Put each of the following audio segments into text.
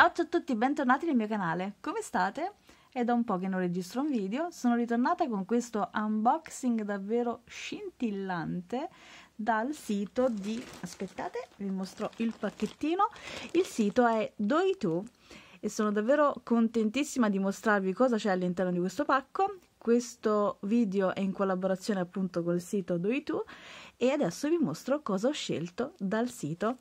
Ciao, a tutti, bentornati nel mio canale. Come state? È da un po' che non registro un video, sono ritornata con questo unboxing davvero scintillante dal sito di... aspettate, vi mostro il pacchettino. Il sito è Doitu e sono davvero contentissima di mostrarvi cosa c'è all'interno di questo pacco. Questo video è in collaborazione appunto col sito Doitu e adesso vi mostro cosa ho scelto dal sito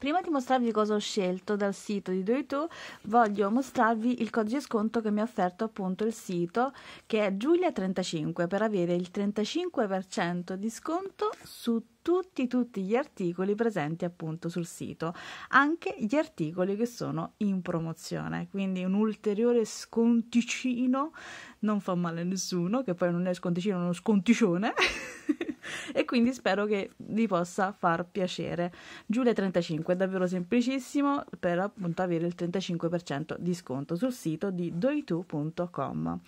Prima di mostrarvi cosa ho scelto dal sito di Doito, voglio mostrarvi il codice sconto che mi ha offerto appunto il sito, che è Giulia35, per avere il 35% di sconto su tutti, tutti gli articoli presenti appunto sul sito, anche gli articoli che sono in promozione, quindi un ulteriore sconticino, non fa male a nessuno, che poi non è sconticino, è uno sconticione. e quindi spero che vi possa far piacere. Giulia 35 è davvero semplicissimo per appunto avere il 35% di sconto sul sito di doitu.com.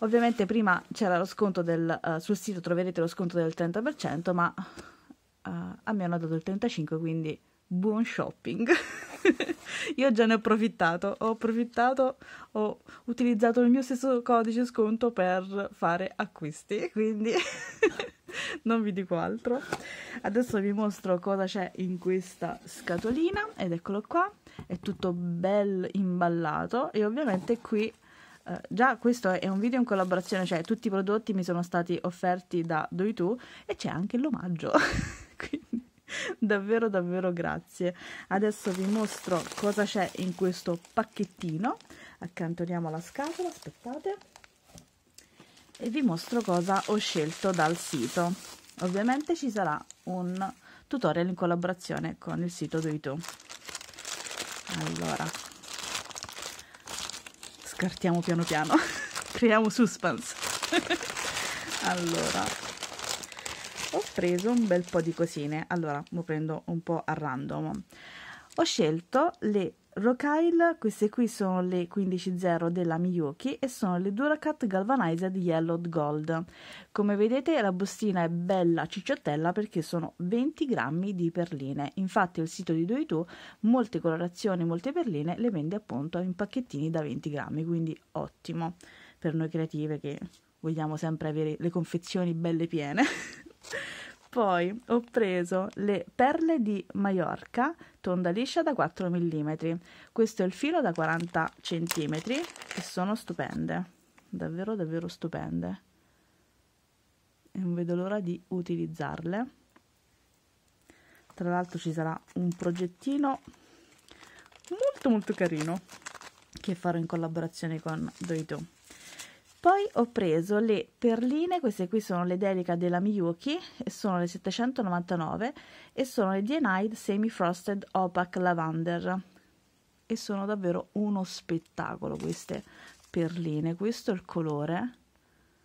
Ovviamente prima c'era lo sconto del, uh, sul sito troverete lo sconto del 30%, ma uh, a me hanno dato il 35%, quindi buon shopping. Io già ne ho approfittato, ho approfittato, ho utilizzato il mio stesso codice sconto per fare acquisti, quindi non vi dico altro. Adesso vi mostro cosa c'è in questa scatolina ed eccolo qua, è tutto bel imballato e ovviamente qui eh, già questo è un video in collaborazione, cioè tutti i prodotti mi sono stati offerti da Doitu e c'è anche l'omaggio. Quindi davvero davvero grazie. Adesso vi mostro cosa c'è in questo pacchettino. Accantoniamo la scatola, aspettate e vi mostro cosa ho scelto dal sito ovviamente ci sarà un tutorial in collaborazione con il sito Doito allora scartiamo piano piano creiamo suspense allora ho preso un bel po' di cosine allora lo prendo un po' a random ho scelto le Rocaille, queste qui sono le 15.0 della Miyuki e sono le Duracat Galvanized Yellowed Gold. Come vedete la bustina è bella cicciottella perché sono 20 grammi di perline. Infatti il sito di Doito molte colorazioni, molte perline le vende appunto in pacchettini da 20 grammi, quindi ottimo per noi creative che vogliamo sempre avere le confezioni belle piene. Poi ho preso le perle di Maiorca, tonda liscia da 4 mm. Questo è il filo da 40 cm e sono stupende, davvero davvero stupende. non vedo l'ora di utilizzarle. Tra l'altro ci sarà un progettino molto molto carino che farò in collaborazione con Doito. Poi ho preso le perline, queste qui sono le Delica della Miyuki, sono le 799 e sono le Denied Semi Frosted Opaque Lavander. E sono davvero uno spettacolo queste perline, questo è il colore,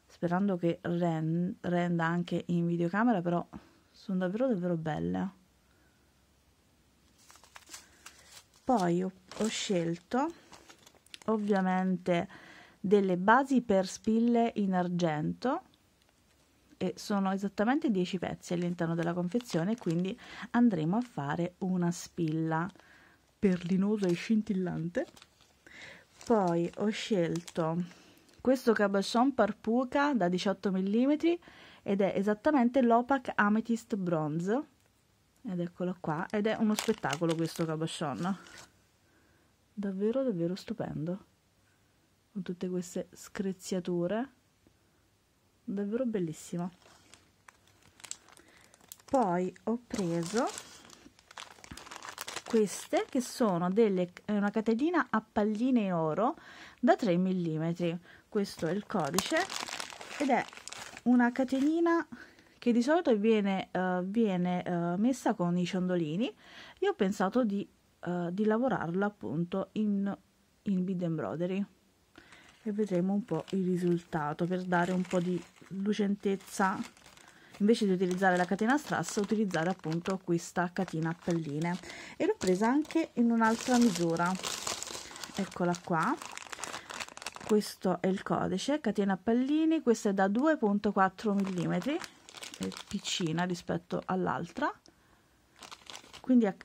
sperando che renda anche in videocamera, però sono davvero davvero belle. Poi ho, ho scelto ovviamente delle basi per spille in argento e sono esattamente 10 pezzi all'interno della confezione quindi andremo a fare una spilla perlinosa e scintillante poi ho scelto questo cabochon parpuca da 18 mm ed è esattamente l'opac amethyst bronze ed eccolo qua ed è uno spettacolo questo cabochon davvero davvero stupendo con tutte queste screziature davvero bellissima poi ho preso queste che sono delle, una catenina a palline in oro da 3 mm questo è il codice ed è una catenina che di solito viene, uh, viene uh, messa con i ciondolini io ho pensato di, uh, di lavorarla appunto in, in bid embroidery e vedremo un po' il risultato per dare un po' di lucentezza invece di utilizzare la catena strass utilizzare appunto questa catena a palline e l'ho presa anche in un'altra misura eccola qua questo è il codice catena a pallini questa è da 2.4 mm è piccina rispetto all'altra quindi a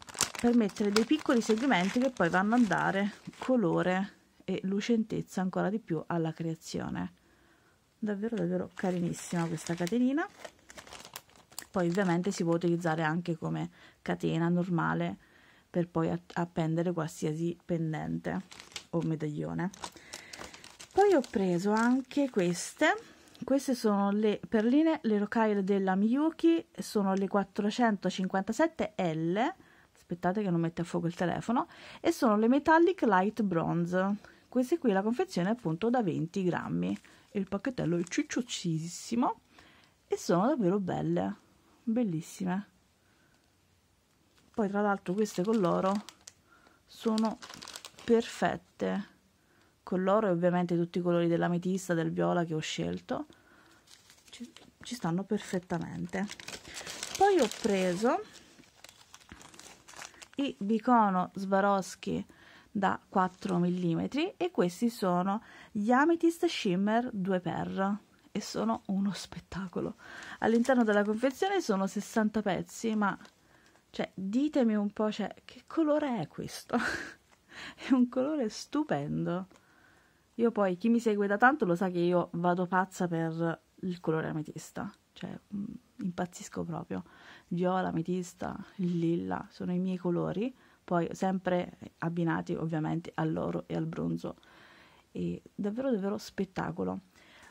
permettere dei piccoli segmenti che poi vanno a dare colore e lucentezza ancora di più alla creazione davvero davvero carinissima questa catenina poi ovviamente si può utilizzare anche come catena normale per poi appendere qualsiasi pendente o medaglione poi ho preso anche queste queste sono le perline le rocaille della Miyuki sono le 457L aspettate che non mette a fuoco il telefono e sono le metallic light bronze questi qui la confezione è appunto da 20 grammi il pacchettello è cicciocissimo e sono davvero belle bellissime poi tra l'altro queste con l'oro sono perfette con l'oro e ovviamente tutti i colori dell'ametista del viola che ho scelto ci, ci stanno perfettamente poi ho preso i bicono Swarovski da 4 mm e questi sono gli Amethyst Shimmer 2x e sono uno spettacolo. All'interno della confezione sono 60 pezzi, ma cioè, ditemi un po', cioè, che colore è questo? è un colore stupendo. Io poi, chi mi segue da tanto lo sa che io vado pazza per il colore ametista, cioè mm, impazzisco proprio. Viola, ametista, lilla, sono i miei colori poi sempre abbinati ovviamente all'oro e al bronzo. E davvero davvero spettacolo.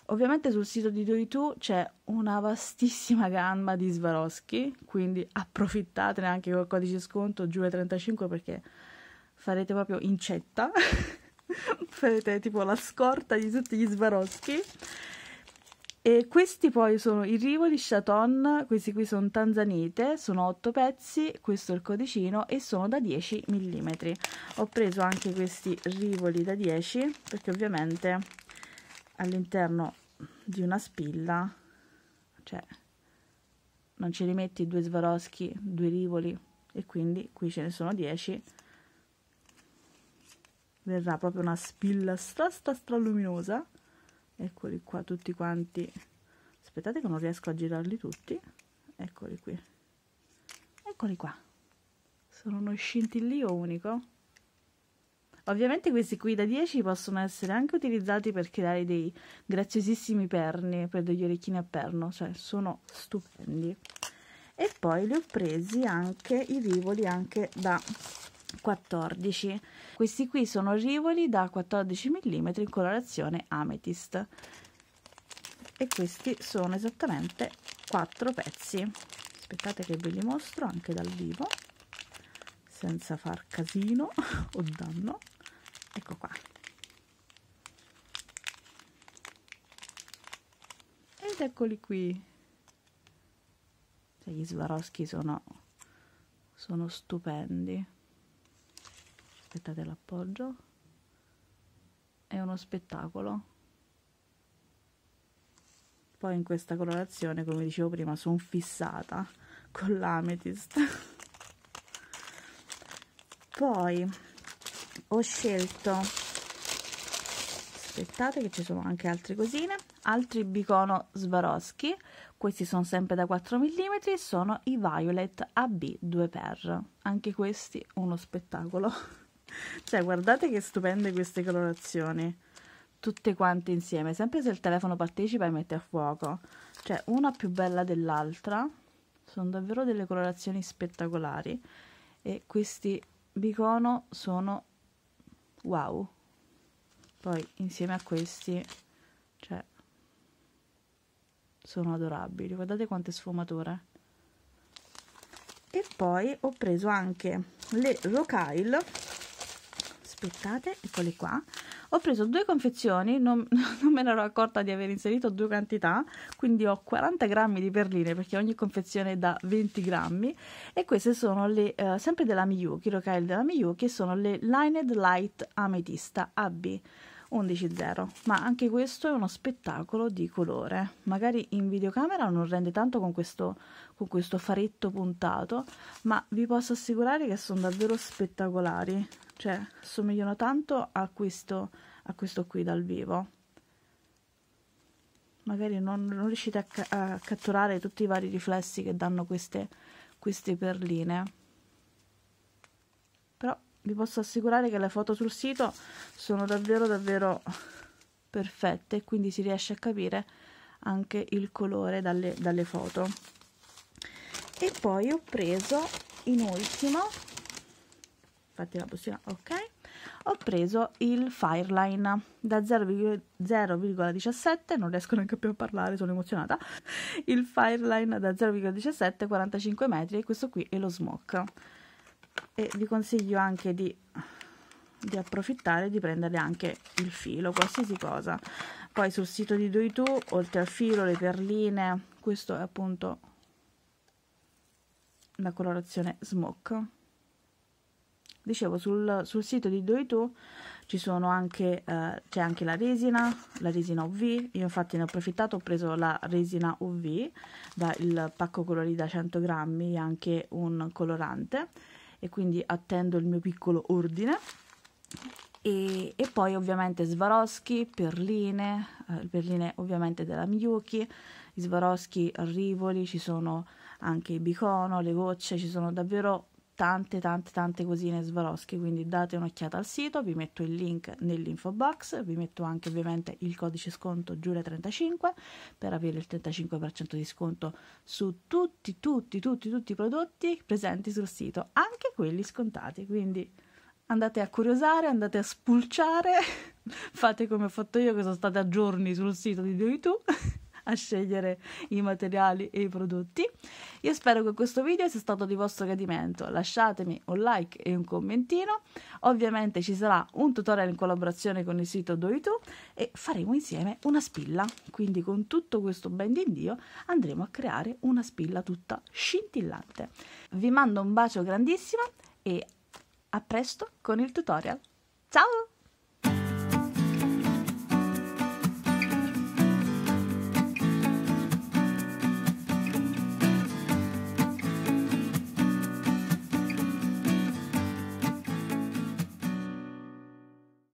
Ovviamente sul sito di Doitu c'è una vastissima gamma di Swarovski, quindi approfittatene anche col codice sconto Giulia35 perché farete proprio incetta, farete tipo la scorta di tutti gli Swarovski. E questi poi sono i rivoli chaton, questi qui sono tanzanite, sono 8 pezzi, questo è il codicino e sono da 10 mm. Ho preso anche questi rivoli da 10 perché ovviamente all'interno di una spilla, cioè non li metti due svaroschi, due rivoli e quindi qui ce ne sono 10 verrà proprio una spilla stra stra straluminosa eccoli qua tutti quanti aspettate che non riesco a girarli tutti eccoli qui eccoli qua sono uno scintillio unico ovviamente questi qui da 10 possono essere anche utilizzati per creare dei graziosissimi perni per degli orecchini a perno cioè sono stupendi e poi li ho presi anche i rivoli anche da 14. Questi qui sono rivoli da 14 mm in colorazione amethyst. E questi sono esattamente 4 pezzi. Aspettate che ve li mostro anche dal vivo, senza far casino o danno. Ecco qua. Ed eccoli qui. Cioè, gli Swarovski sono, sono stupendi aspettate l'appoggio è uno spettacolo poi in questa colorazione come dicevo prima sono fissata con l'amethyst poi ho scelto aspettate che ci sono anche altre cosine altri bicono Swarovski questi sono sempre da 4 mm sono i Violet AB 2x anche questi uno spettacolo cioè guardate che stupende queste colorazioni tutte quante insieme sempre se il telefono partecipa e mette a fuoco cioè una più bella dell'altra sono davvero delle colorazioni spettacolari e questi bicono sono wow poi insieme a questi cioè sono adorabili guardate quante sfumature e poi ho preso anche le rocaille aspettate, eccole qua. Ho preso due confezioni, non, non, me ne ero accorta di aver inserito due quantità, quindi ho 40 grammi di perline perché ogni confezione è da 20 grammi e queste sono le, eh, sempre della Miyuki, Rocaille della Miyuki, sono le Lined Light Ametista AB. 11.0 ma anche questo è uno spettacolo di colore magari in videocamera non rende tanto con questo, con questo faretto puntato ma vi posso assicurare che sono davvero spettacolari cioè somigliano tanto a questo, a questo qui dal vivo magari non, non riuscite a, ca a, catturare tutti i vari riflessi che danno queste, queste perline però vi posso assicurare che le foto sul sito sono davvero davvero perfette quindi si riesce a capire anche il colore dalle, dalle foto e poi ho preso in ultimo infatti la bustina ok ho preso il Fireline da 0,17 non riesco neanche più a parlare sono emozionata il Fireline da 0,17 45 metri e questo qui è lo smoke e vi consiglio anche di, di approfittare di prendere anche il filo qualsiasi cosa poi sul sito di Doitu oltre al filo le perline questo è appunto la colorazione smoke dicevo sul, sul sito di Doito ci sono anche eh, c'è anche la resina la resina UV io infatti ne ho approfittato ho preso la resina UV dal pacco colori da 100 grammi e anche un colorante e quindi attendo il mio piccolo ordine e, e poi ovviamente Swarovski, perline, eh, perline ovviamente della Miyuki, Swarovski, Rivoli, ci sono anche i bicono, le gocce, ci sono davvero tante tante tante cosine Swarovski quindi date un'occhiata al sito vi metto il link nell'info box vi metto anche ovviamente il codice sconto Giulia35 per avere il 35% di sconto su tutti tutti tutti tutti i prodotti presenti sul sito anche quelli scontati quindi andate a curiosare andate a spulciare fate come ho fatto io che sono stata a giorni sul sito di Doi Tu a scegliere i materiali e i prodotti. Io spero che questo video sia stato di vostro gradimento, lasciatemi un like e un commentino, ovviamente ci sarà un tutorial in collaborazione con il sito Doitu e faremo insieme una spilla, quindi con tutto questo ben di Dio andremo a creare una spilla tutta scintillante. Vi mando un bacio grandissimo e a presto con il tutorial. Ciao!